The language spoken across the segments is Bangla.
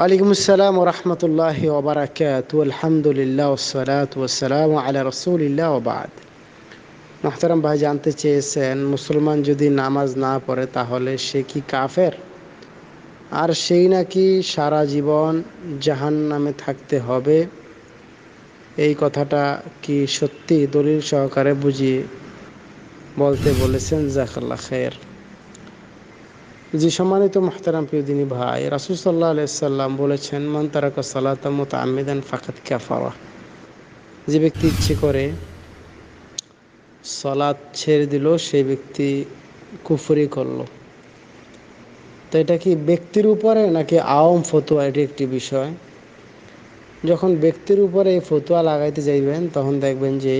ওয়ালাইকুম আসসালাম রহমতুল্লাহ ওবরাকাত আলহামদুলিল্লাহ ওসালাত ওসালাম আলা রসুলিল্লাহ ওবাদ মাহতারাম ভাই জানতে চেয়েছেন মুসলমান যদি নামাজ না পড়ে তাহলে সে কি কাফের আর সেই নাকি সারা জীবন জাহান নামে থাকতে হবে এই কথাটা কি সত্যি দলিল সহকারে বুঝিয়ে বলতে বলেছেন জাকাল্লা খের যে সম্মানিত মাহতারাম প্রিয়দিনী ভাই রাসুল সাল্লাহ আলাইসাল্লাম বলেছেন মান তারাকা মতো আমেদান ফাকাত ক্যাফারা যে ব্যক্তি ইচ্ছে করে সলাৎ ছেড়ে দিল সেই ব্যক্তি কুফরি করলো তো এটা কি ব্যক্তির উপরে নাকি আওম ফতুয়া এটি একটি বিষয় যখন ব্যক্তির উপরে এই ফতুয়া লাগাইতে যাইবেন তখন দেখবেন যে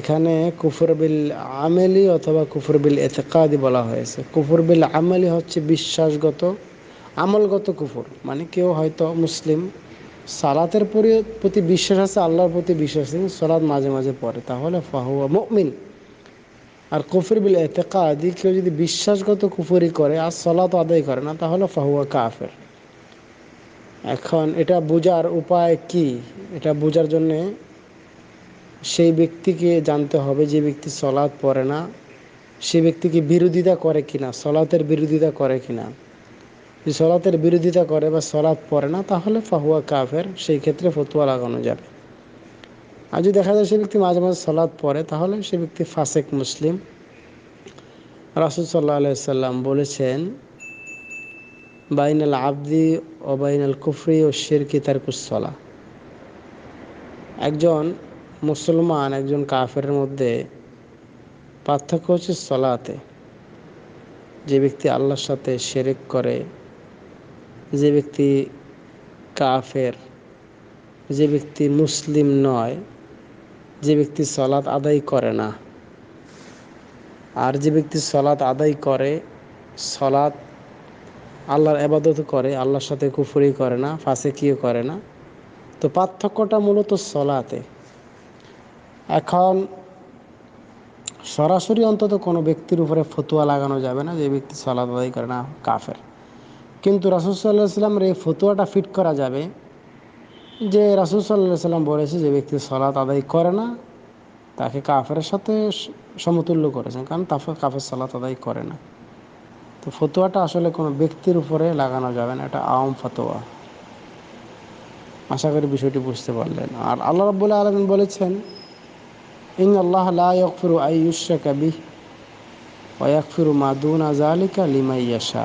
এখানে কুফর বিল আমেলি অথবা কুফর বিল এতেকাদি বলা হয়েছে কুফর বিল আমেলি হচ্ছে বিশ্বাসগত আমলগত কুফর মানে কেউ হয়তো মুসলিম সালাতের প্রতি বিশ্বাস আছে আল্লাহর প্রতি বিশ্বাস আছে সালাদ মাঝে মাঝে পড়ে তাহলে ফাহুয়া মমিন আর কুফর বিল এতেকাদি কেউ যদি বিশ্বাসগত কুফরি করে আর সলাত আদায় করে না তাহলে ফাহুয়া কাফের এখন এটা বোঝার উপায় কি এটা বোঝার জন্যে সেই ব্যক্তিকে জানতে হবে যে ব্যক্তি সলাদ পড়ে না সে ব্যক্তিকে বিরোধিতা করে কিনা সলাতের বিরোধিতা করে কিনা যদি সলাতের বিরোধিতা করে বা সলাৎ পড়ে না তাহলে ফাহুয়া কাফের সেই ক্ষেত্রে ফতুয়া লাগানো যাবে আর যদি দেখা যায় সে ব্যক্তি মাঝে মাঝে সলাৎ পড়ে তাহলে সে ব্যক্তি ফাসেক মুসলিম রাসুল সাল্লাহ সাল্লাম বলেছেন বাইনাল আবদি ও বাইনাল কুফরি ও শেরকি তার কুসলা একজন মুসলমান একজন কাফের মধ্যে পার্থক্য হচ্ছে সলাতে যে ব্যক্তি আল্লাহর সাথে সেরেক করে যে ব্যক্তি কাফের যে ব্যক্তি মুসলিম নয় যে ব্যক্তি সলাৎ আদায় করে না আর যে ব্যক্তি সলাৎ আদায় করে সলাৎ আল্লাহর আবাদত করে আল্লাহর সাথে কুফুরি করে না ফাঁসে কিও করে না তো পার্থক্যটা মূলত সলাতে এখন সরাসরি অন্তত কোনো ব্যক্তির উপরে ফতুয়া লাগানো যাবে না যে ব্যক্তি সালাদ আদায় করে না কাফের কিন্তু রাসুলসাল্লাহ সাল্লামের এই ফতুয়াটা ফিট করা যাবে যে রাসুলসাল্লাহ সাল্লাম বলেছে যে ব্যক্তি সালাদ আদায় করে না তাকে কাফের সাথে সমতুল্য করেছেন কারণ তাফে কাফের সালাত আদায় করে না তো ফতুয়াটা আসলে কোনো ব্যক্তির উপরে লাগানো যাবে না এটা আওয়াম ফতোয়া আশা করি বিষয়টি বুঝতে পারলেন আর আল্লাহ রাবুল্লাহ আলমিন বলেছেন ইন আল্লাহ লাফিরু আইয়ুশা কবি ওয়াকফিরু মাদুন আজালিকা লিমাইয়াশা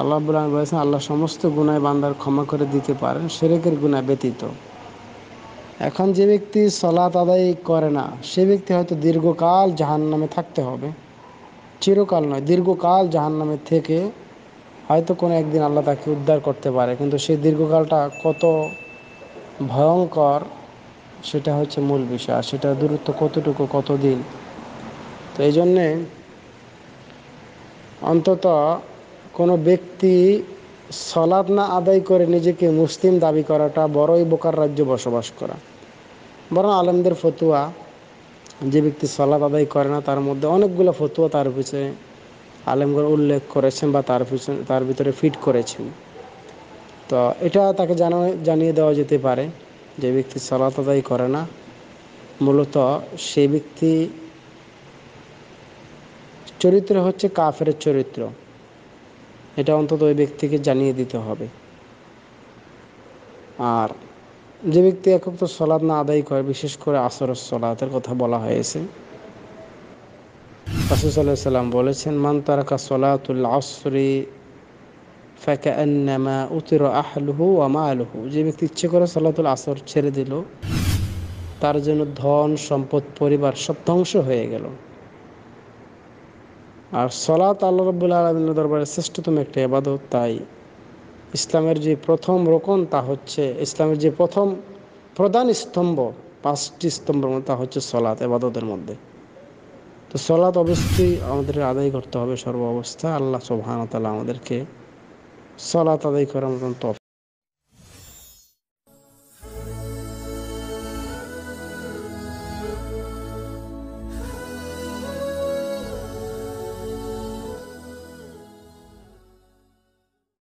আল্লাহ বলেছেন আল্লাহ সমস্ত গুণায় বান্দার ক্ষমা করে দিতে পারেন সেরেকের গুণা ব্যতীত এখন যে ব্যক্তি সলাত আদায় করে না সে ব্যক্তি হয়তো দীর্ঘকাল জাহান নামে থাকতে হবে চিরকাল নয় দীর্ঘকাল জাহান নামে থেকে হয়তো কোনো একদিন আল্লাহ তাকে উদ্ধার করতে পারে কিন্তু সেই দীর্ঘকালটা কত ভয়ঙ্কর সেটা হচ্ছে মূল বিষয় আর সেটা দূরত্ব কতটুকু কতদিন তো এই জন্যে অন্তত কোনো ব্যক্তি সলাদ না আদায় করে নিজেকে মুসলিম দাবি করাটা বড়ই বোকার রাজ্য বসবাস করা বরং আলমদের ফতুয়া যে ব্যক্তি সলাদ আদায় করে না তার মধ্যে অনেকগুলো ফতুয়া তার পিছনে আলেমগর উল্লেখ করেছেন বা তার পিছনে তার ভিতরে ফিট করেছেন তো এটা তাকে জানা জানিয়ে দেওয়া যেতে পারে যে ব্যক্তি সলাত আদায় করে না মূলত সে ব্যক্তি চরিত্র হচ্ছে কাফের চরিত্র এটা অন্তত ওই ব্যক্তিকে জানিয়ে দিতে হবে আর যে ব্যক্তি একক তো সলাদ না আদায় করে বিশেষ করে আসর সলাতের কথা বলা হয়েছে রাসুসাল্লাহ সাল্লাম বলেছেন মান তারাকা সলাতুল আসরি ফাকান্নামা উতির আহলুহু ওয়ামা আলুহু যে ব্যক্তি ইচ্ছে করে সালাতুল আসর ছেড়ে দিল তার জন্য ধন সম্পদ পরিবার সব ধ্বংস হয়ে গেল আর সলাত আল্লাহ রবুল্লা আলমিনের দরবারে শ্রেষ্ঠতম একটি আবাদত তাই ইসলামের যে প্রথম রোকন তা হচ্ছে ইসলামের যে প্রথম প্রধান স্তম্ভ পাঁচটি স্তম্ভ তা হচ্ছে সলাৎ এবাদতের মধ্যে তো সলাৎ অবশ্যই আমাদের আদায় করতে হবে সর্ব অবস্থা আল্লাহ সোহানতালা আমাদেরকে صلاة عليك رمضان طاب